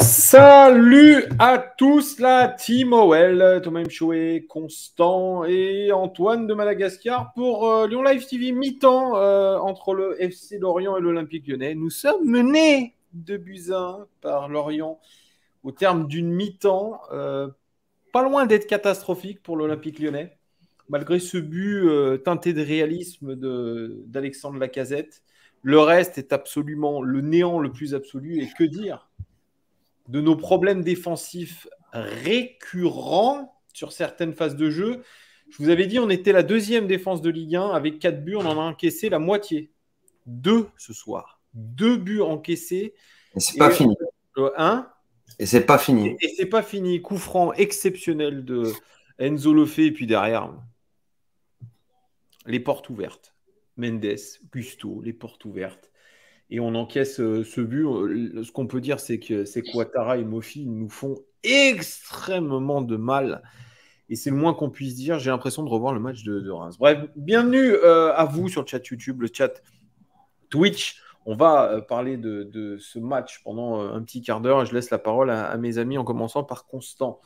Salut à tous la team OL, Thomas Mchoué, Constant et Antoine de Madagascar pour euh, Lyon Live TV mi-temps euh, entre le FC Lorient et l'Olympique lyonnais. Nous sommes menés de Buzyn par Lorient au terme d'une mi-temps euh, pas loin d'être catastrophique pour l'Olympique lyonnais, malgré ce but teinté de réalisme d'Alexandre Lacazette. Le reste est absolument le néant le plus absolu et que dire de nos problèmes défensifs récurrents sur certaines phases de jeu. Je vous avais dit, on était la deuxième défense de Ligue 1 avec 4 buts, on en a encaissé la moitié. Deux ce soir. Deux buts encaissés. Et c'est pas fini. un. Euh, hein et c'est pas fini. Et, c'est pas fini. Coup franc exceptionnel de Enzo Lefebvre. Et puis derrière, les portes ouvertes. Mendes, Gusto, les portes ouvertes et on encaisse euh, ce but. Euh, ce qu'on peut dire, c'est que c'est Ouattara et Mofi nous font extrêmement de mal. Et c'est le moins qu'on puisse dire. J'ai l'impression de revoir le match de, Reims. Bref, bienvenue euh, à vous sur le chat YouTube, le chat Twitch. On va parler de, ce match pendant un petit quart d'heure. Je laisse la parole à, mes amis en commençant par Constant.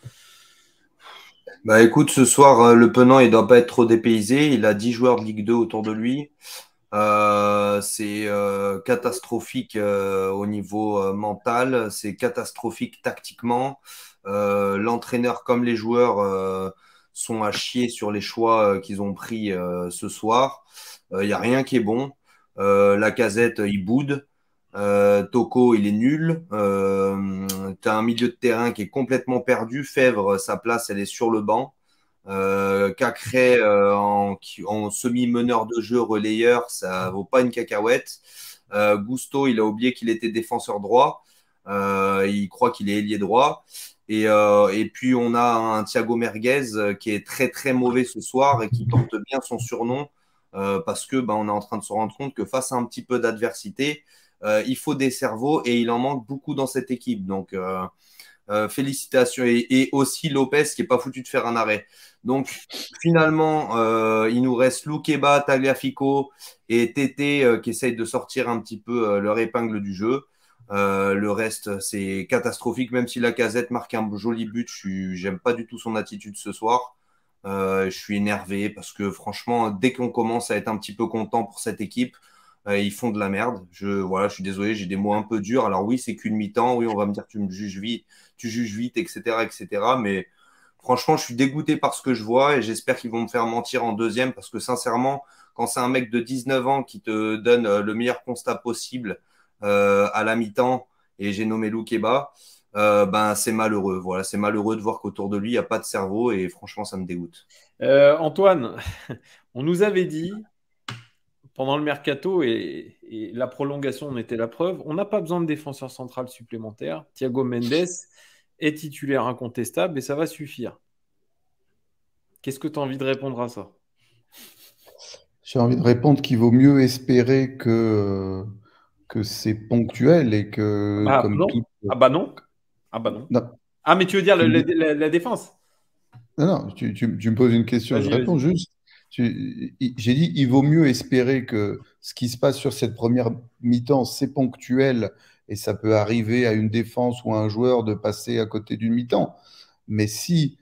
Bah écoute, ce soir, le Penant, il ne doit pas être trop dépaysé. Il a 10 joueurs de Ligue 2 autour de lui. Euh, c'est euh, catastrophique euh, au niveau mental, c'est catastrophique tactiquement. L'entraîneur comme les joueurs sont à chier sur les choix qu'ils ont pris ce soir. Il n'y a rien qui est bon. la casette, il boude. Toko, il est nul. tu as un milieu de terrain qui est complètement perdu. Fèvre, sa place, elle est sur le banc. Euh, Cacré euh, en, semi-meneur de jeu, relayeur, ça vaut pas une cacahuète. Euh, Gusto, il a oublié qu'il était défenseur droit. Euh, il croit qu'il est ailier droit. Et, puis on a un Thiago Merguez qui est très très mauvais ce soir et qui tente bien son surnom parce que ben, on est en train de se rendre compte que face à un petit peu d'adversité, il faut des cerveaux et il en manque beaucoup dans cette équipe. Donc euh, félicitations. Et, aussi Lopez qui n'est pas foutu de faire un arrêt. Donc finalement, euh, il nous reste Loukeba, Tagliafico et Tété euh, qui essayent de sortir un petit peu leur épingle du jeu. le reste, c'est catastrophique, même si la casette marque un joli but. J'aime pas du tout son attitude ce soir. je suis énervé parce que franchement, dès qu'on commence à être un petit peu content pour cette équipe, euh, ils font de la merde. Je, voilà, je suis désolé, j'ai des mots un peu durs. Alors oui, c'est qu'une mi-temps. Oui, on va me dire tu me juges vite, tu juges vite, etc., etc. Mais franchement, je suis dégoûté par ce que je vois et j'espère qu'ils vont me faire mentir en deuxième parce que sincèrement, quand c'est un mec de 19 ans qui te donne euh, le meilleur constat possible euh, à la mi-temps et j'ai nommé Lou euh, ben c'est malheureux. Voilà, c'est malheureux de voir qu'autour de lui il n'y a pas de cerveau et franchement, ça me dégoûte. Antoine, on nous avait dit pendant le mercato et, la prolongation on était la preuve. On n'a pas besoin de défenseur central supplémentaire. Thiago Mendes est titulaire incontestable et ça va suffire. Qu'est-ce que tu as envie de répondre à ça J'ai envie de répondre qu'il vaut mieux espérer que, que c'est ponctuel et que. Ah, euh, ah bah non. Ah bah non. Ah mais tu veux dire la, défense Non, non, tu, me poses une question, je réponds juste. J'ai dit, il vaut mieux espérer que ce qui se passe sur cette première mi-temps, c'est ponctuel et ça peut arriver à une défense ou à un joueur de passer à côté d'une mi-temps. Mais si,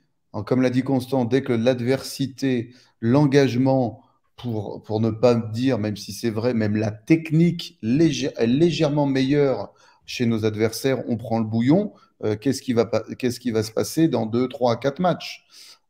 comme l'a dit Constant, dès que l'adversité, l'engagement, pour, ne pas dire, même si c'est vrai, même la technique est légèrement meilleure chez nos adversaires, on prend le bouillon, euh, qu'est-ce qui, va, qui va se passer dans 2, 3, 4 matchs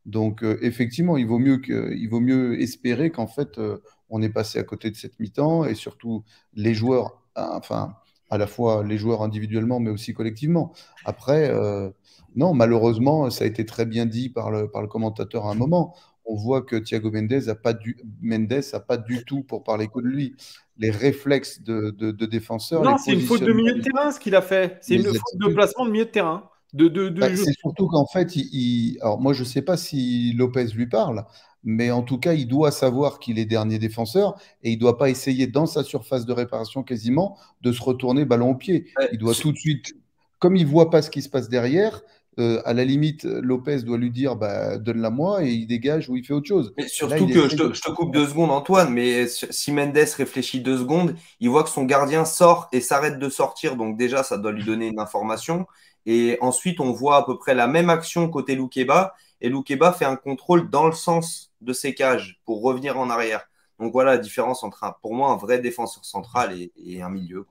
donc, euh, effectivement, il vaut mieux, que, il vaut mieux espérer qu'en fait, euh, on est passé à côté de cette mi-temps et surtout les joueurs, ah, enfin, à la fois les joueurs individuellement, mais aussi collectivement. Après, euh, non, malheureusement, ça a été très bien dit par le, par le commentateur à un moment. On voit que Thiago Mendes n'a pas, du, pas du tout, pour parler que de lui, les réflexes de, de, de défenseur. Non, c'est une faute de milieu de terrain ce qu'il a fait. C'est une faute de placement de milieu de terrain. Bah, c'est surtout qu'en fait, il, alors moi je ne sais pas si Lopez lui parle, mais en tout cas, il doit savoir qu'il est dernier défenseur et il ne doit pas essayer dans sa surface de réparation quasiment de se retourner ballon au pied. il doit tout de suite, comme il ne voit pas ce qui se passe derrière, euh, à la limite, Lopez doit lui dire bah, donne-la moi et il dégage ou il fait autre chose. Mais surtout que je te, je te, coupe deux secondes, Antoine, mais si Mendes réfléchit deux secondes, il voit que son gardien sort et s'arrête de sortir, donc déjà ça doit lui donner une information. Et ensuite, on voit à peu près la même action côté Loukeba. Et Loukeba fait un contrôle dans le sens de ses cages pour revenir en arrière. Donc voilà la différence entre, pour moi, un vrai défenseur central et, un milieu.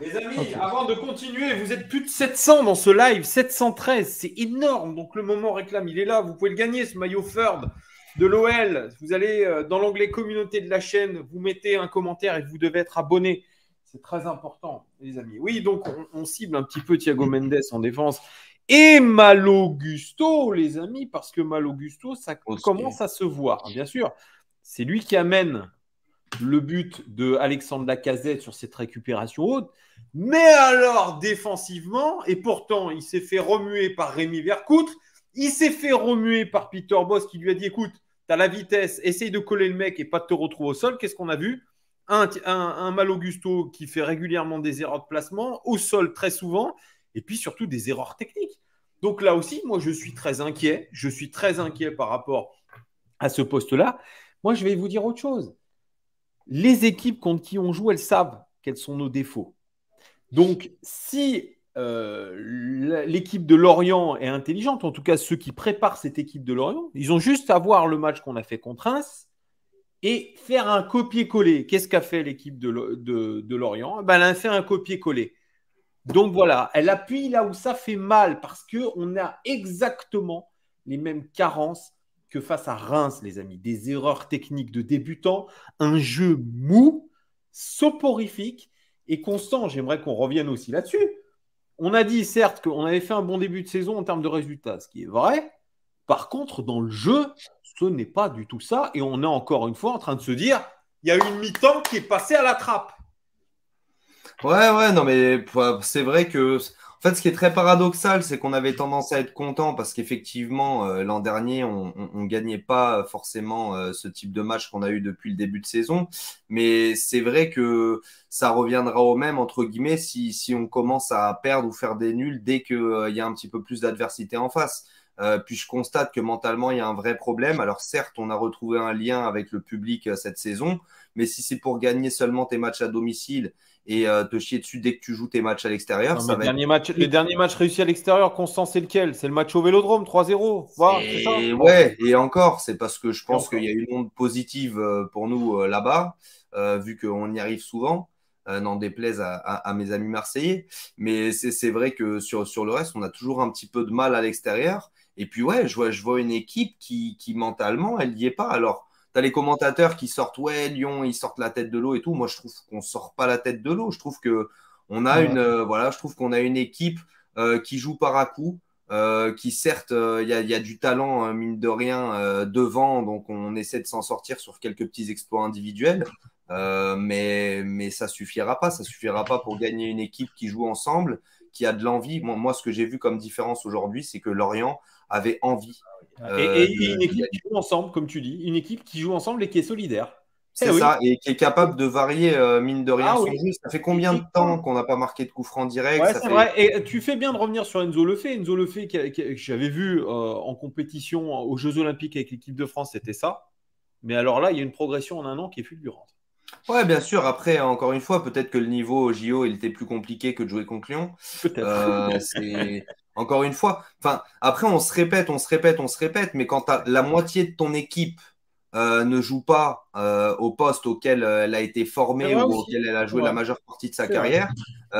Les amis, avant de continuer, vous êtes plus de 700 dans ce live, 713, c'est énorme. Donc le moment réclame, il est là. Vous pouvez le gagner, ce maillot Ferd de l'OL. Vous allez euh, dans l'onglet communauté de la chaîne, vous mettez un commentaire et vous devez être abonné c'est très important, les amis. Oui, donc on, cible un petit peu Thiago Mendes en défense et Malo Gusto, les amis, parce que Malo Gusto, ça commence à se voir, hein, bien sûr. C'est lui qui amène le but de Alexandre Lacazette sur cette récupération haute. Mais alors, défensivement, et pourtant, il s'est fait remuer par Rémi Vercoutre, il s'est fait remuer par Peter Boss qui lui a dit écoute, t'as la vitesse, essaye de coller le mec et pas de te retrouver au sol. Qu'est-ce qu'on a vu un, Mal Augusto qui fait régulièrement des erreurs de placement, au sol très souvent, et puis surtout des erreurs techniques. Donc là aussi, moi, je suis très inquiet. Je suis très inquiet par rapport à ce poste-là. Moi, je vais vous dire autre chose. Les équipes contre qui on joue, elles savent quels sont nos défauts. Donc, si euh, l'équipe de Lorient est intelligente, en tout cas ceux qui préparent cette équipe de Lorient, ils ont juste à voir le match qu'on a fait contre Reims et faire un copier-coller. Qu'est-ce qu'a fait l'équipe de, Lorient eh ben, Elle a fait un copier-coller. Donc voilà, elle appuie là où ça fait mal parce qu'on a exactement les mêmes carences que face à Reims, les amis. Des erreurs techniques de débutants, un jeu mou, soporifique et constant. J'aimerais qu'on revienne aussi là-dessus. On a dit certes qu'on avait fait un bon début de saison en termes de résultats, ce qui est vrai. Par contre, dans le jeu, ce n'est pas du tout ça. Et on est encore une fois en train de se dire, il y a une mi-temps qui est passée à la trappe. Ouais, ouais, non, mais c'est vrai que. En fait, ce qui est très paradoxal, c'est qu'on avait tendance à être content parce qu'effectivement, euh, l'an dernier, on ne gagnait pas forcément euh, ce type de match qu'on a eu depuis le début de saison. Mais c'est vrai que ça reviendra au même, entre guillemets, si, on commence à perdre ou faire des nuls dès qu'il euh, y a un petit peu plus d'adversité en face. Euh, puis je constate que mentalement, il y a un vrai problème. Alors certes, on a retrouvé un lien avec le public euh, cette saison, mais si c'est pour gagner seulement tes matchs à domicile et euh, te chier dessus dès que tu joues tes matchs à l'extérieur. Le, dernier match, le dernier match réussi à l'extérieur, Constant, c'est lequel C'est le match au Vélodrome, 3-0. et ouais, et encore, c'est parce que je pense qu'il y a une onde positive pour nous là-bas, vu qu'on y arrive souvent. N'en déplaise à, à, à, mes amis marseillais. Mais c'est vrai que sur, sur le reste, on a toujours un petit peu de mal à l'extérieur. Et puis, ouais, je vois, je vois une équipe qui, qui mentalement, elle n'y est pas. Alors, tu as les commentateurs qui sortent, ouais, Lyon, ils sortent la tête de l'eau et tout. Moi, je trouve qu'on ne sort pas la tête de l'eau. Je trouve que on a une, euh, voilà, je trouve qu'on a une équipe euh, qui joue par à coup. Euh, qui certes, il y a, y, a du talent, hein, mine de rien, devant, donc on essaie de s'en sortir sur quelques petits exploits individuels, mais, mais ça suffira pas, ça suffira pas pour gagner une équipe qui joue ensemble, qui a de l'envie. Moi, moi, ce que j'ai vu comme différence aujourd'hui, c'est que Lorient, avait envie. Ah, et, euh, une équipe qui joue ensemble, comme tu dis, une équipe qui joue ensemble et qui est solidaire. Eh c'est ça, et qui est capable de varier, euh, mine de rien, ah jeu. Ça fait combien de temps qu'on n'a pas marqué de coup franc direct ouais, vrai. Et tu fais bien de revenir sur Enzo Lefebvre. Enzo Lefebvre, que, que j'avais vu euh, en compétition aux Jeux Olympiques avec l'équipe de France, c'était ça. Mais alors là, il y a une progression en un an qui est fulgurante. Ouais, bien sûr. Après, encore une fois, peut-être que le niveau au JO, il était plus compliqué que de jouer contre Lyon. Peut-être. Encore une fois, enfin, après, on se répète, on se répète, on se répète, mais quand la moitié de ton équipe euh, ne joue pas euh, au poste auquel euh, elle a été formée ou auquel elle a joué la majeure partie de sa carrière,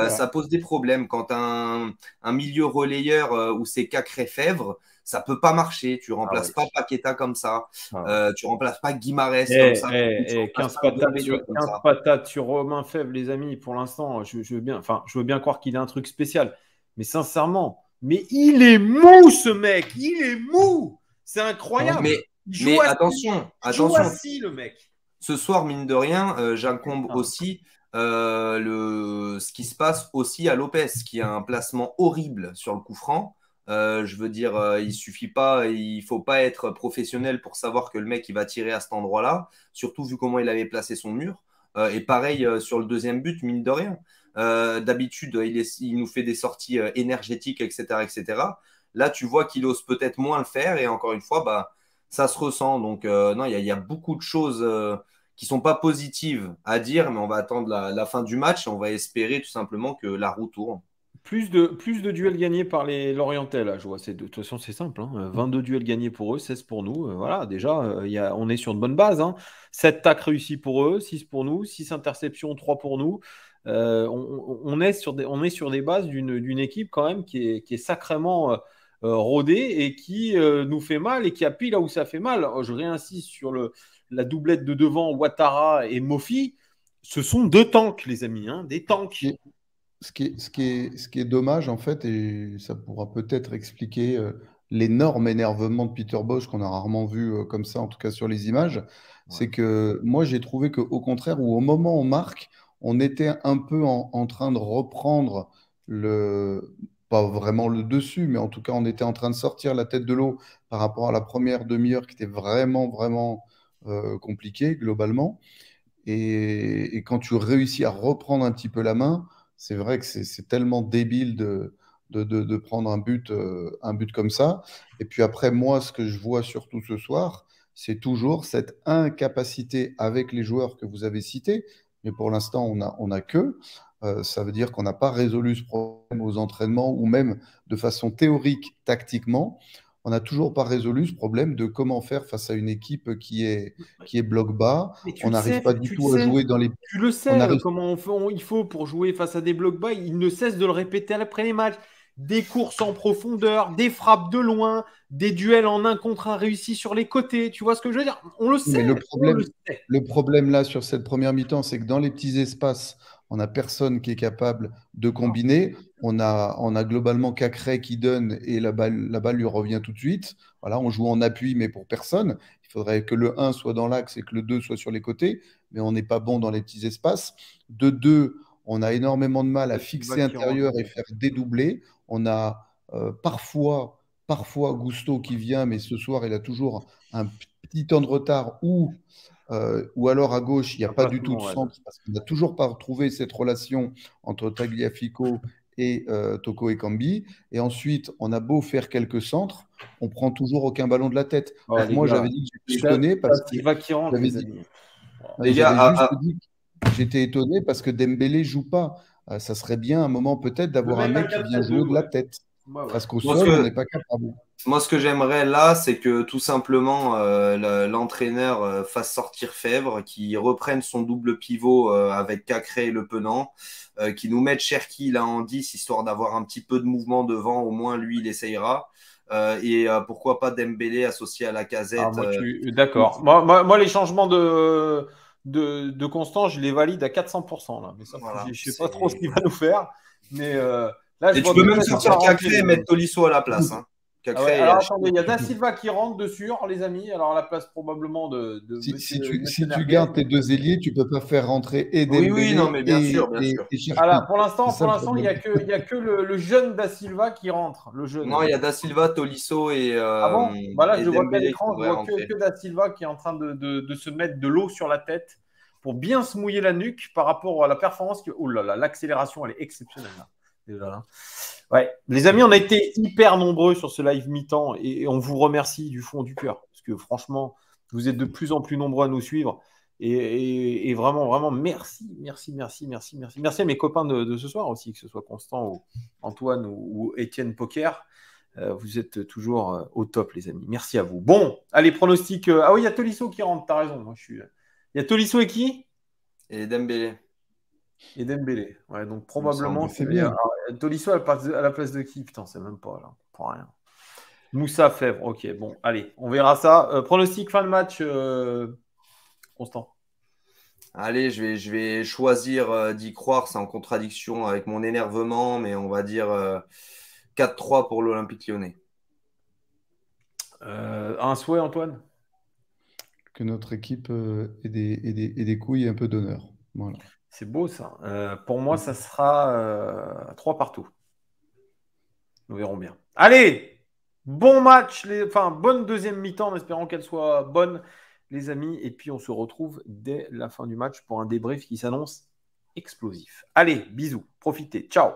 ça pose des problèmes. Quand un, milieu relayeur ou c'est Cacré Fèvre, ça peut pas marcher. Tu ah remplaces pas Paqueta comme ça. Tu ah tu remplaces pas Guimarès eh, comme ça. Et eh, 15, eh, patates sur, Romain Fèvre, les amis. Pour l'instant, je, veux bien, je veux bien croire qu'il a un truc spécial. Mais sincèrement, mais il est mou, ce mec. Il est mou. C'est incroyable. Mais, attention, attention. le mec. Ce soir, mine de rien, euh, j'incombe ah. aussi euh, ce qui se passe aussi à Lopez, qui a un placement horrible sur le coup franc. Euh, je veux dire, il il suffit pas, il faut pas être professionnel pour savoir que le mec il va tirer à cet endroit-là, surtout vu comment il avait placé son mur. et pareil sur le deuxième but, mine de rien. Euh, d'habitude, il, nous fait des sorties euh, énergétiques, etc., etc. Là, tu vois qu'il ose peut-être moins le faire. Et encore une fois, bah, ça se ressent. Donc, euh, non, il y, a beaucoup de choses qui sont pas positives à dire, mais on va attendre la, fin du match. on va espérer tout simplement que la roue tourne. Plus de, plus de duels gagnés par les Lorientais, là, je vois. De toute façon, c'est simple. 22 hein. duels gagnés pour eux, 16 pour nous. voilà, déjà, on est sur de bonne base. Hein. 7 tacs réussis pour eux, 6 pour nous, 6 interceptions, 3 pour nous. Euh, on, est sur des, on est sur des bases d'une équipe quand même qui est, sacrément euh, euh, rodée et qui nous fait mal et qui appuie là où ça fait mal. Je réinsiste sur le, la doublette de devant, Ouattara et Mofi. Ce sont deux tanks, les amis, hein, des tanks. Ce qui, est, ce, qui est, ce qui est dommage, en fait, et ça pourra peut-être expliquer l'énorme énervement de Peter Bosch qu'on a rarement vu comme ça, en tout cas sur les images, c'est que moi j'ai trouvé que au contraire, ou au moment où on marque, on était un peu en, train de reprendre le pas vraiment le dessus, mais en tout cas, on était en train de sortir la tête de l'eau par rapport à la première demi-heure qui était vraiment, vraiment euh, compliquée globalement. Et, quand tu réussis à reprendre un petit peu la main, c'est vrai que c'est tellement débile de, de, prendre un but, euh, un but comme ça. Et puis après, moi, ce que je vois surtout ce soir, c'est toujours cette incapacité avec les joueurs que vous avez cités, mais pour l'instant, on n'a on a que. Euh, ça veut dire qu'on n'a pas résolu ce problème aux entraînements ou même de façon théorique, tactiquement. On n'a toujours pas résolu ce problème de comment faire face à une équipe qui est, qui est bloc bas. On n'arrive pas du tout à jouer dans les. Tu le sais, on comment on il faut pour jouer face à des blocs bas. Il ne cesse de le répéter après les matchs des courses en profondeur, des frappes de loin, des duels en un contre un réussi sur les côtés. Tu vois ce que je veux dire On le sait. Le problème, le problème là sur cette première mi-temps, c'est que dans les petits espaces, on n'a personne qui est capable de combiner. On a, on a globalement Cacré qui donne et la balle, la balle lui revient tout de suite. Voilà, on joue en appui, mais pour personne. Il faudrait que le 1 soit dans l'axe et que le 2 soit sur les côtés, mais on n'est pas bon dans les petits espaces. De 2, on a énormément de mal à fixer intérieur et faire dédoubler. On a euh, parfois, parfois Gusto qui vient, mais ce soir, il a toujours un petit temps de retard ou. Euh, ou alors à gauche, il n'y a pas, du tout de centre parce qu'on n'a toujours pas retrouvé cette relation entre Tagliafico et euh, Toko Cambi. Et ensuite, on a beau faire quelques centres, on prend toujours aucun ballon de la tête. Oh, moi, j'avais dit que j'étais étonné parce que Dembélé j'étais étonné parce que joue pas. Ah, ça serait bien un moment peut-être d'avoir un bah, mec qui vient jouer de la tête. Parce qu'on sol, on n'est pas capable. Moi, ce que j'aimerais là, c'est que tout simplement euh, l'entraîneur euh, fasse sortir Fèvre, qui reprenne son double pivot euh, avec Cacré et Le Penant, qui nous mette Cherki là en 10, histoire d'avoir un petit peu de mouvement devant, au moins lui, il essayera. et pourquoi pas Dembélé associé à la casette. Ah, d'accord. moi, les changements de, de, de Constant, je les valide à 400%. Là. Mais ça, je ne sais pas trop ce qu'il va nous faire. Mais euh, là, je et tu peux même sortir Cacré et mettre Tolisso à la place. Hein. Ah alors hein. il y a Da Silva qui rentre dessus, les amis. Alors la place probablement de. si, tu, gardes tes deux ailiers, tu peux pas faire rentrer et Oui, oui, non, mais bien sûr, bien sûr. alors, pour l'instant, l'instant, il n'y a que, le, jeune Da Silva qui rentre. Le jeune. Non, il y a Da Silva, Tolisso et. Euh, ah Voilà, bah je vois pas l'écran, je vois que, Da Silva qui est en train de, se mettre de l'eau sur la tête pour bien se mouiller la nuque par rapport à la performance. Oh là là, l'accélération, elle est exceptionnelle. Là. Hein. Ouais. Les amis, on a été hyper nombreux sur ce live mi-temps et on vous remercie du fond du cœur. Parce que franchement, vous êtes de plus en plus nombreux à nous suivre. Et, vraiment, vraiment, merci, merci, merci, merci, merci. Merci à mes copains de, ce soir aussi, que ce soit Constant ou Antoine ou, Étienne Poker. Euh, vous êtes toujours euh, au top, les amis. Merci à vous. Bon, allez, pronostic. Euh, ah oui, il y a Tolisso qui rentre, t'as raison. Moi, je suis. Il y a Tolisso et qui Et Dembélé. Et Dembélé. Ouais, donc probablement c'est bien. Euh, elle Tolisso à la place de qui Putain, c'est même pas là. Pour rien. Moussa Fèvre. Ok, bon, allez, on verra ça. Euh, pronostic fin de match, euh, Constant. Allez, je vais, je vais choisir d'y croire. C'est en contradiction avec mon énervement, mais on va dire 4-3 pour l'Olympique lyonnais. un souhait, Antoine Que notre équipe ait des, ait des couilles et un peu d'honneur. Voilà. C'est beau ça. Euh, pour moi, mm. ça sera euh, trois partout. Nous verrons bien. Allez, bon match, les... enfin bonne deuxième mi-temps, en espérant qu'elle soit bonne, les amis. Et puis on se retrouve dès la fin du match pour un débrief qui s'annonce explosif. Allez, bisous, profitez, ciao.